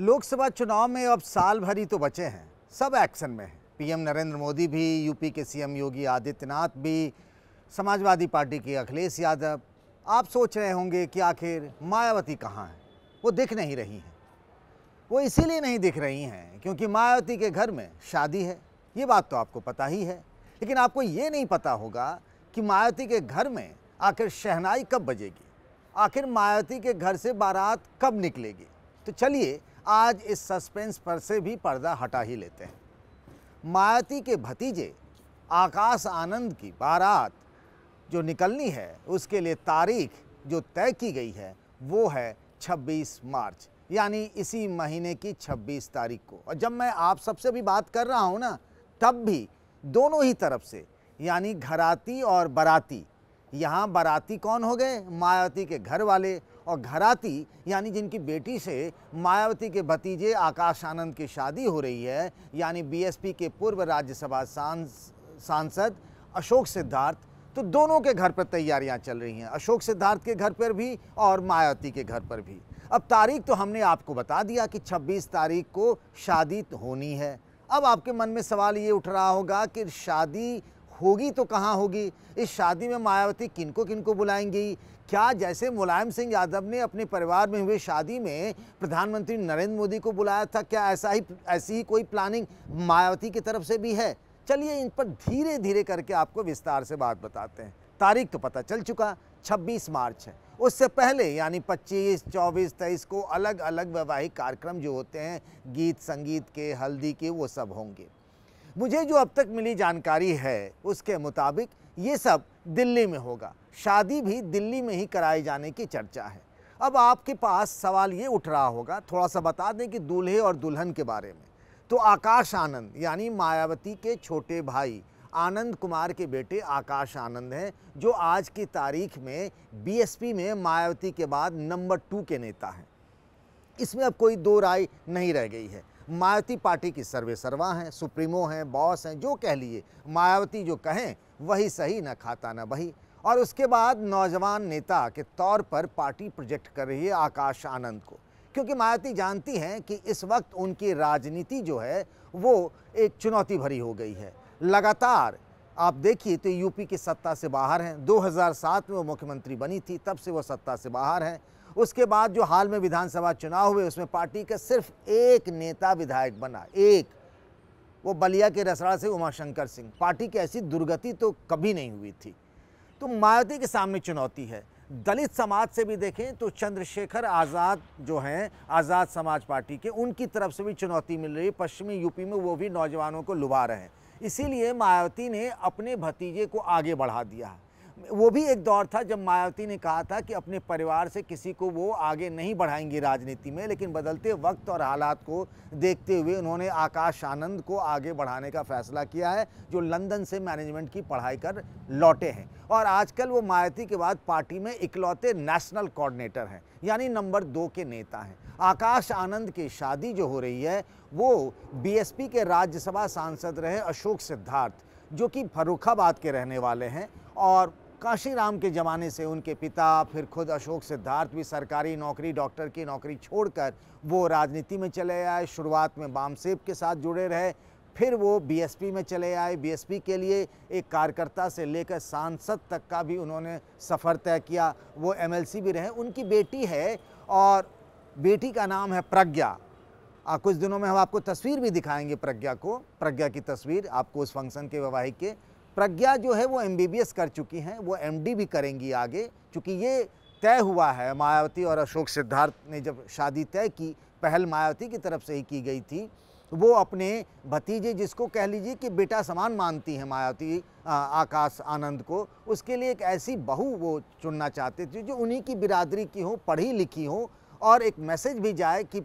लोकसभा चुनाव में अब साल भर ही तो बचे हैं सब एक्शन में हैं पीएम नरेंद्र मोदी भी यूपी के सीएम योगी आदित्यनाथ भी समाजवादी पार्टी के अखिलेश यादव आप सोच रहे होंगे कि आखिर मायावती कहाँ है वो दिख नहीं रही हैं वो इसीलिए नहीं दिख रही हैं क्योंकि मायावती के घर में शादी है ये बात तो आपको पता ही है लेकिन आपको ये नहीं पता होगा कि मायावती के घर में आखिर शहनाई कब बजेगी आखिर मायावती के घर से बारात कब निकलेगी तो चलिए आज इस सस्पेंस पर से भी पर्दा हटा ही लेते हैं मायाती के भतीजे आकाश आनंद की बारात जो निकलनी है उसके लिए तारीख जो तय की गई है वो है 26 मार्च यानी इसी महीने की 26 तारीख को और जब मैं आप सबसे भी बात कर रहा हूँ ना तब भी दोनों ही तरफ से यानी घराती और बाराती यहाँ बाराती कौन हो गए मायाती के घर वाले और घराती यानी जिनकी बेटी से मायावती के भतीजे आकाश आनंद की शादी हो रही है यानी बीएसपी के पूर्व राज्यसभा सांसद अशोक सिद्धार्थ तो दोनों के घर पर तैयारियां चल रही हैं अशोक सिद्धार्थ के घर पर भी और मायावती के घर पर भी अब तारीख तो हमने आपको बता दिया कि 26 तारीख को शादी होनी है अब आपके मन में सवाल ये उठ रहा होगा कि शादी होगी तो कहाँ होगी इस शादी में मायावती किनको किनको बुलाएंगी क्या जैसे मुलायम सिंह यादव ने अपने परिवार में हुए शादी में प्रधानमंत्री नरेंद्र मोदी को बुलाया था क्या ऐसा ही ऐसी ही कोई प्लानिंग मायावती की तरफ से भी है चलिए इन पर धीरे धीरे करके आपको विस्तार से बात बताते हैं तारीख तो पता चल चुका 26 मार्च है उससे पहले यानी 25, 24, 23 को अलग अलग वैवाहिक कार्यक्रम जो होते हैं गीत संगीत के हल्दी के वो सब होंगे मुझे जो अब तक मिली जानकारी है उसके मुताबिक ये सब दिल्ली में होगा शादी भी दिल्ली में ही कराए जाने की चर्चा है अब आपके पास सवाल ये उठ रहा होगा थोड़ा सा बता दें कि दूल्हे और दुल्हन के बारे में तो आकाश आनंद यानी मायावती के छोटे भाई आनंद कुमार के बेटे आकाश आनंद हैं जो आज की तारीख में बीएसपी में मायावती के बाद नंबर टू के नेता हैं इसमें अब कोई दो राय नहीं रह गई है मायावती पार्टी की सर्वे सर्वा हैं सुप्रीमो हैं बॉस हैं जो कह लिए मायावती जो कहें वही सही न खाता न बही और उसके बाद नौजवान नेता के तौर पर पार्टी प्रोजेक्ट कर रही है आकाश आनंद को क्योंकि मायावती जानती हैं कि इस वक्त उनकी राजनीति जो है वो एक चुनौती भरी हो गई है लगातार आप देखिए तो यूपी की सत्ता से बाहर हैं 2007 में वो मुख्यमंत्री बनी थी तब से वो सत्ता से बाहर हैं उसके बाद जो हाल में विधानसभा चुनाव हुए उसमें पार्टी का सिर्फ एक नेता विधायक बना एक वो बलिया के रसड़ा से उमाशंकर सिंह पार्टी की ऐसी दुर्गति तो कभी नहीं हुई थी तो मायावती के सामने चुनौती है दलित समाज से भी देखें तो चंद्रशेखर आज़ाद जो हैं आज़ाद समाज पार्टी के उनकी तरफ से भी चुनौती मिल रही है पश्चिमी यूपी में वो भी नौजवानों को लुभा रहे हैं इसीलिए मायावती ने अपने भतीजे को आगे बढ़ा दिया वो भी एक दौर था जब मायावती ने कहा था कि अपने परिवार से किसी को वो आगे नहीं बढ़ाएंगी राजनीति में लेकिन बदलते वक्त और हालात को देखते हुए उन्होंने आकाश आनंद को आगे बढ़ाने का फैसला किया है जो लंदन से मैनेजमेंट की पढ़ाई कर लौटे हैं और आजकल वो मायावती के बाद पार्टी में इकलौते नेशनल कोऑर्डिनेटर हैं यानी नंबर दो के नेता हैं आकाश आनंद की शादी जो हो रही है वो बीएसपी के राज्यसभा सांसद रहे अशोक सिद्धार्थ जो कि फरुखाबाद के रहने वाले हैं और काशीराम के ज़माने से उनके पिता फिर खुद अशोक सिद्धार्थ भी सरकारी नौकरी डॉक्टर की नौकरी छोड़कर वो राजनीति में चले आए शुरुआत में बामसेब के साथ जुड़े रहे फिर वो बीएसपी में चले आए बीएसपी के लिए एक कार्यकर्ता से लेकर सांसद तक का भी उन्होंने सफ़र तय किया वो एमएलसी भी रहे उनकी बेटी है और बेटी का नाम है प्रज्ञा आ, कुछ दिनों में हम आपको तस्वीर भी दिखाएंगे प्रज्ञा को प्रज्ञा की तस्वीर आपको उस फंक्शन के वैवाहिक के प्रज्ञा जो है वो एम कर चुकी हैं वो एम भी करेंगी आगे चूँकि ये तय हुआ है मायावती और अशोक सिद्धार्थ ने जब शादी तय की पहल मायावती की तरफ से ही की गई थी तो वो अपने भतीजे जिसको कह लीजिए कि बेटा समान मानती है मायावती आकाश आनंद को उसके लिए एक ऐसी बहू वो चुनना चाहते थे जो उन्हीं की बिरादरी की हो पढ़ी लिखी हो और एक मैसेज भी जाए कि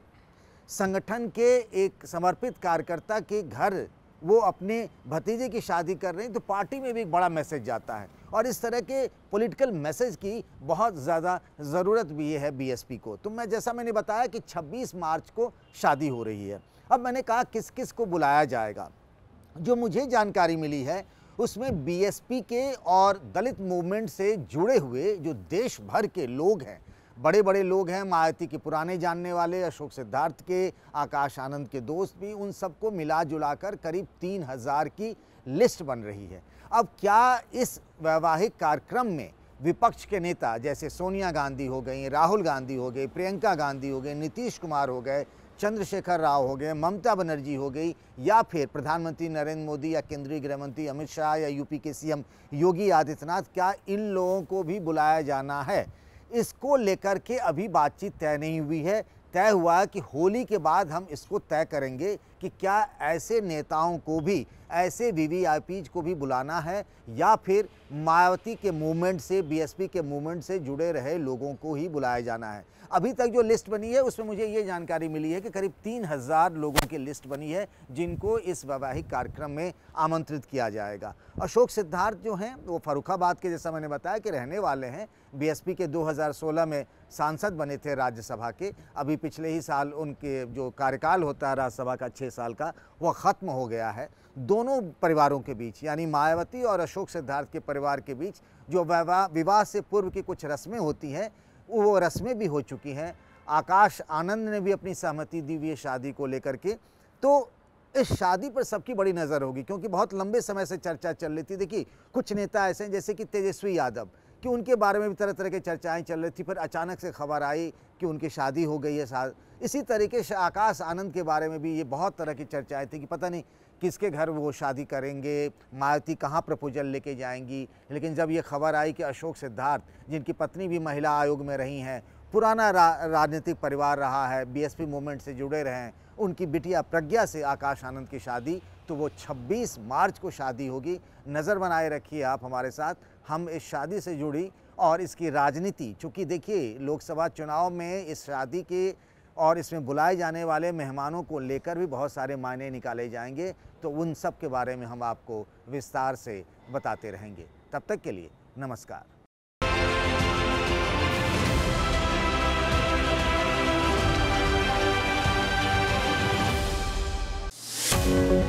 संगठन के एक समर्पित कार्यकर्ता के घर वो अपने भतीजे की शादी कर रहे हैं तो पार्टी में भी एक बड़ा मैसेज जाता है और इस तरह के पॉलिटिकल मैसेज की बहुत ज़्यादा ज़रूरत भी है बीएसपी को तो मैं जैसा मैंने बताया कि 26 मार्च को शादी हो रही है अब मैंने कहा किस किस को बुलाया जाएगा जो मुझे जानकारी मिली है उसमें बीएसपी के और दलित मूवमेंट से जुड़े हुए जो देश भर के लोग हैं बड़े बड़े लोग हैं मायाती के पुराने जानने वाले अशोक सिद्धार्थ के आकाश आनंद के दोस्त भी उन सबको मिला जुला कर करीब तीन हज़ार की लिस्ट बन रही है अब क्या इस वैवाहिक कार्यक्रम में विपक्ष के नेता जैसे सोनिया गांधी हो गई राहुल गांधी हो गए प्रियंका गांधी हो गए नीतीश कुमार हो गए चंद्रशेखर राव हो गए ममता बनर्जी हो गई या फिर प्रधानमंत्री नरेंद्र मोदी या केंद्रीय गृह मंत्री अमित शाह या यूपी के सीएम योगी आदित्यनाथ क्या इन लोगों को भी बुलाया जाना है इसको लेकर के अभी बातचीत तय नहीं हुई है तय हुआ कि होली के बाद हम इसको तय करेंगे कि क्या ऐसे नेताओं को भी ऐसे वी वी को भी बुलाना है या फिर मायावती के मूवमेंट से बीएसपी के मूवमेंट से जुड़े रहे लोगों को ही बुलाया जाना है अभी तक जो लिस्ट बनी है उसमें मुझे ये जानकारी मिली है कि करीब तीन हज़ार लोगों की लिस्ट बनी है जिनको इस वैवाहिक कार्यक्रम में आमंत्रित किया जाएगा अशोक सिद्धार्थ जो हैं वो फरुखाबाद के जैसा मैंने बताया कि रहने वाले हैं बीएसपी के 2016 में सांसद बने थे राज्यसभा के अभी पिछले ही साल उनके जो कार्यकाल होता है राज्यसभा का छः साल का वह ख़त्म हो गया है दोनों परिवारों के बीच यानी मायावती और अशोक सिद्धार्थ के परिवार के बीच जो विवाह विवाह से पूर्व की कुछ रस्में होती हैं वो रस्में भी हो चुकी हैं आकाश आनंद ने भी अपनी सहमति दी हुई शादी को लेकर के तो इस शादी पर सबकी बड़ी नज़र होगी क्योंकि बहुत लंबे समय से चर्चा चल रही थी देखिए कुछ नेता ऐसे हैं जैसे कि तेजस्वी यादव कि उनके बारे में भी तरह तरह की चर्चाएं चल रही थी फिर अचानक से खबर आई कि उनकी शादी हो गई है साथ इसी तरीके से आकाश आनंद के बारे में भी ये बहुत तरह की चर्चाएं थी कि पता नहीं किसके घर वो शादी करेंगे मायावती कहाँ प्रपोजल लेके जाएंगी लेकिन जब ये खबर आई कि अशोक सिद्धार्थ जिनकी पत्नी भी महिला आयोग में रही हैं पुराना रा, राजनीतिक परिवार रहा है बी मूवमेंट से जुड़े रहे हैं उनकी बिटिया प्रज्ञा से आकाश आनंद की शादी तो वो 26 मार्च को शादी होगी नज़र बनाए रखिए आप हमारे साथ हम इस शादी से जुड़ी और इसकी राजनीति चूँकि देखिए लोकसभा चुनाव में इस शादी के और इसमें बुलाए जाने वाले मेहमानों को लेकर भी बहुत सारे मायने निकाले जाएंगे तो उन सब के बारे में हम आपको विस्तार से बताते रहेंगे तब तक के लिए नमस्कार thank you